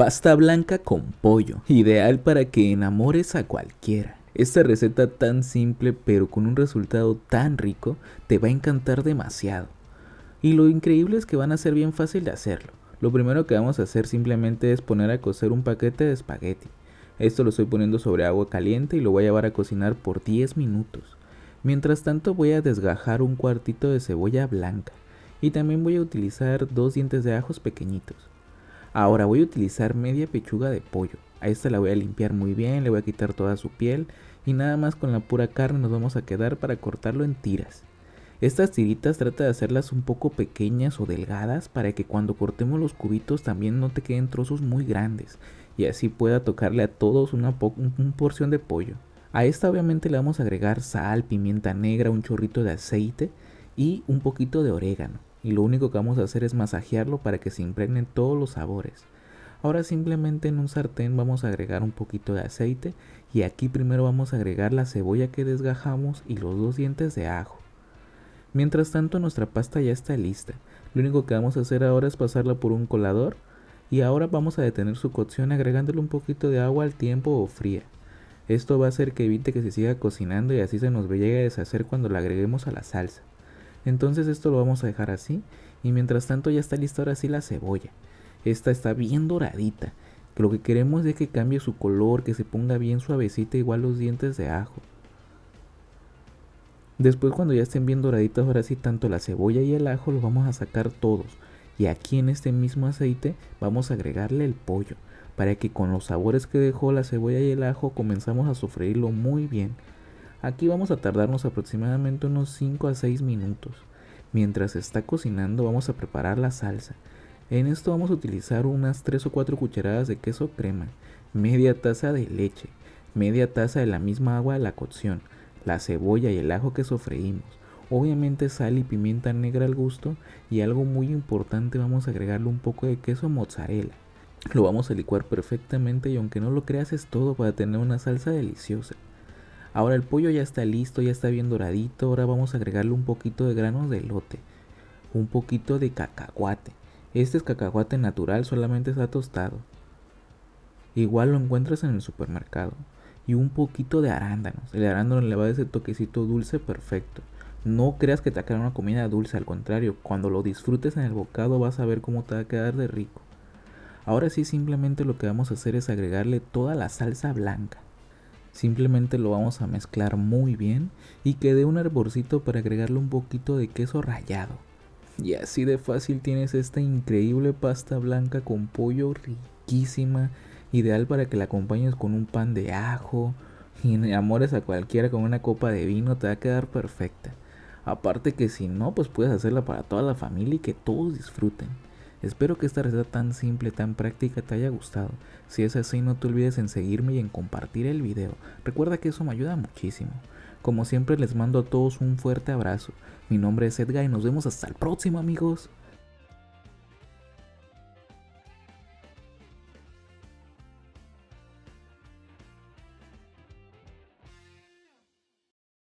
Pasta blanca con pollo, ideal para que enamores a cualquiera. Esta receta tan simple pero con un resultado tan rico te va a encantar demasiado. Y lo increíble es que van a ser bien fácil de hacerlo. Lo primero que vamos a hacer simplemente es poner a cocer un paquete de espagueti. Esto lo estoy poniendo sobre agua caliente y lo voy a llevar a cocinar por 10 minutos. Mientras tanto voy a desgajar un cuartito de cebolla blanca y también voy a utilizar dos dientes de ajos pequeñitos. Ahora voy a utilizar media pechuga de pollo. A esta la voy a limpiar muy bien, le voy a quitar toda su piel y nada más con la pura carne nos vamos a quedar para cortarlo en tiras. Estas tiritas trata de hacerlas un poco pequeñas o delgadas para que cuando cortemos los cubitos también no te queden trozos muy grandes y así pueda tocarle a todos una, porción de pollo. A esta obviamente le vamos a agregar sal, pimienta negra, un chorrito de aceite y un poquito de orégano y lo único que vamos a hacer es masajearlo para que se impregnen todos los sabores. Ahora simplemente en un sartén vamos a agregar un poquito de aceite y aquí primero vamos a agregar la cebolla que desgajamos y los dos dientes de ajo. Mientras tanto nuestra pasta ya está lista, lo único que vamos a hacer ahora es pasarla por un colador y ahora vamos a detener su cocción agregándole un poquito de agua al tiempo o fría. Esto va a hacer que evite que se siga cocinando y así se nos llegue a deshacer cuando la agreguemos a la salsa. Entonces esto lo vamos a dejar así. Y mientras tanto ya está lista ahora sí la cebolla. Esta está bien doradita. lo que queremos es que cambie su color, que se ponga bien suavecita, igual los dientes de ajo. Después cuando ya estén bien doraditas, ahora sí tanto la cebolla y el ajo los vamos a sacar todos. Y aquí en este mismo aceite vamos a agregarle el pollo, para que con los sabores que dejó la cebolla y el ajo comenzamos a sofreírlo muy bien. Aquí vamos a tardarnos aproximadamente unos 5 a 6 minutos. Mientras está cocinando vamos a preparar la salsa. En esto vamos a utilizar unas 3 o 4 cucharadas de queso crema, media taza de leche, media taza de la misma agua de la cocción, la cebolla y el ajo que sofreímos. Obviamente sal y pimienta negra al gusto y algo muy importante vamos a agregarle un poco de queso mozzarella. Lo vamos a licuar perfectamente y aunque no lo creas es todo para tener una salsa deliciosa. Ahora el pollo ya está listo, ya está bien doradito. Ahora vamos a agregarle un poquito de granos de elote, un poquito de cacahuate. Este es cacahuate natural, solamente está tostado. Igual lo encuentras en el supermercado. Y un poquito de arándanos. El arándano le va a dar ese toquecito dulce perfecto. No creas que te va una comida dulce, al contrario, cuando lo disfrutes en el bocado vas a ver cómo te va a quedar de rico. Ahora sí, simplemente lo que vamos a hacer es agregarle toda la salsa blanca. Simplemente lo vamos a mezclar muy bien y quede un arborcito para agregarle un poquito de queso rallado. Y así de fácil tienes esta increíble pasta blanca con pollo riquísima, ideal para que la acompañes con un pan de ajo y enamores a cualquiera con una copa de vino, te va a quedar perfecta. Aparte que si no, pues puedes hacerla para toda la familia y que todos disfruten. Espero que esta receta tan simple, tan práctica te haya gustado. Si es así no te olvides en seguirme y en compartir el video. Recuerda que eso me ayuda muchísimo. Como siempre les mando a todos un fuerte abrazo. Mi nombre es Edgar y nos vemos hasta el próximo amigos.